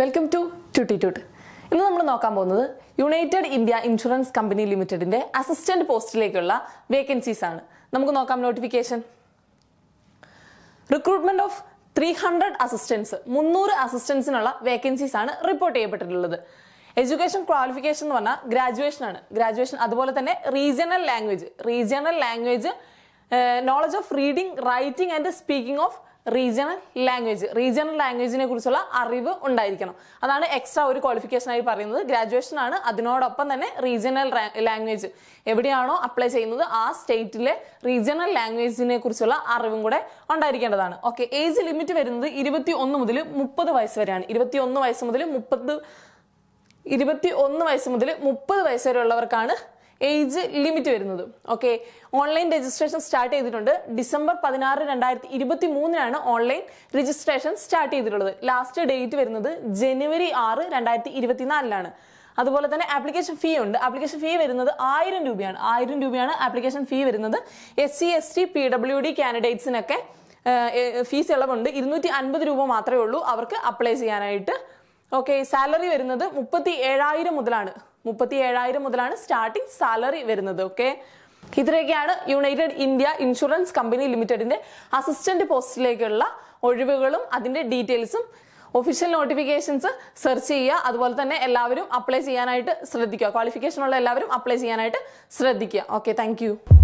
welcome to ട്യൂട്ട് ഇന്ന് നമ്മൾ നോക്കാൻ പോകുന്നത് യുണൈറ്റഡ് ഇന്ത്യ ഇൻഷുറൻസ് കമ്പനി ലിമിറ്റഡിന്റെ അസിസ്റ്റന്റ് പോസ്റ്റിലേക്കുള്ള വേക്കൻസീസ് ആണ് നമുക്ക് നോക്കാം notification recruitment of three hundred assistants മുന്നൂറ് അസിസ്റ്റൻസിനുള്ള വേക്കൻസീസ് ആണ് റിപ്പോർട്ട് ചെയ്യപ്പെട്ടിട്ടുള്ളത് എഡ്യൂക്കേഷൻ ക്വാളിഫിക്കേഷൻ എന്ന് പറഞ്ഞാൽ ഗ്രാജുവേഷൻ ആണ് ഗ്രാജുവേഷൻ അതുപോലെ തന്നെ regional language regional language knowledge of reading writing and speaking of regional language regional ലാംഗ്വേജിനെ കുറിച്ചുള്ള അറിവ് ഉണ്ടായിരിക്കണം അതാണ് എക്സ്ട്രാ ഒരു ക്വാളിഫിക്കേഷൻ ആയി പറയുന്നത് ഗ്രാജുവേഷൻ ആണ് അതിനോടൊപ്പം തന്നെ റീജിയണൽ ലാംഗ്വേജ് എവിടെയാണോ അപ്ലൈ ചെയ്യുന്നത് ആ സ്റ്റേറ്റിലെ റീജിയണൽ ലാംഗ്വേജിനെ കുറിച്ചുള്ള അറിവും കൂടെ ഉണ്ടായിരിക്കേണ്ടതാണ് ഓക്കെ ഏജ് ലിമിറ്റ് വരുന്നത് ഇരുപത്തി ഒന്ന് മുതൽ മുപ്പത് വയസ്സ് വരെയാണ് ഇരുപത്തി ഒന്ന് വയസ്സ് മുതൽ മുപ്പത് ഇരുപത്തി ഒന്ന് വയസ്സ് മുതൽ മുപ്പത് വയസ്സ് വരെയുള്ളവർക്കാണ് ഏജ് ലിമിറ്റ് വരുന്നത് ഓക്കെ ഓൺലൈൻ രജിസ്ട്രേഷൻ സ്റ്റാർട്ട് ചെയ്തിട്ടുണ്ട് ഡിസംബർ പതിനാറ് രണ്ടായിരത്തി ഇരുപത്തി മൂന്നിനാണ് ഓൺലൈൻ രജിസ്ട്രേഷൻ സ്റ്റാർട്ട് ചെയ്തിട്ടുള്ളത് ലാസ്റ്റ് ഡേറ്റ് വരുന്നത് ജനുവരി ആറ് രണ്ടായിരത്തി ഇരുപത്തിനാലിലാണ് അതുപോലെ തന്നെ ആപ്ലിക്കേഷൻ ഫീ ഉണ്ട് ആപ്ലിക്കേഷൻ ഫീ വരുന്നത് ആയിരം രൂപയാണ് ആയിരം രൂപയാണ് ആപ്ലിക്കേഷൻ ഫീ വരുന്നത് S C S T P W D കാൻഡിഡേറ്റ്സിനൊക്കെ ഫീസ് ഇളവുണ്ട് ഇരുന്നൂറ്റി അൻപത് രൂപ മാത്രമേ ഉള്ളൂ അവർക്ക് അപ്ലൈ ചെയ്യാനായിട്ട് ഓക്കെ സാലറി വരുന്നത് മുപ്പത്തി ഏഴായിരം മുതലാണ് മുപ്പത്തി ഏഴായിരം മുതലാണ് സ്റ്റാർട്ടിംഗ് സാലറി വരുന്നത് ഓക്കെ ഇത്രയൊക്കെയാണ് യുണൈറ്റഡ് ഇന്ത്യ ഇൻഷുറൻസ് കമ്പനി ലിമിറ്റഡിന്റെ അസിസ്റ്റന്റ് പോസ്റ്റിലേക്കുള്ള ഒഴിവുകളും അതിന്റെ ഡീറ്റെയിൽസും ഒഫീഷ്യൽ നോട്ടിഫിക്കേഷൻസ് സെർച്ച് ചെയ്യുക അതുപോലെ തന്നെ എല്ലാവരും അപ്ലൈ ചെയ്യാനായിട്ട് ശ്രദ്ധിക്കുക ക്വാളിഫിക്കേഷൻ ഉള്ള എല്ലാവരും അപ്ലൈ ചെയ്യാനായിട്ട് ശ്രദ്ധിക്കുക ഓക്കെ താങ്ക്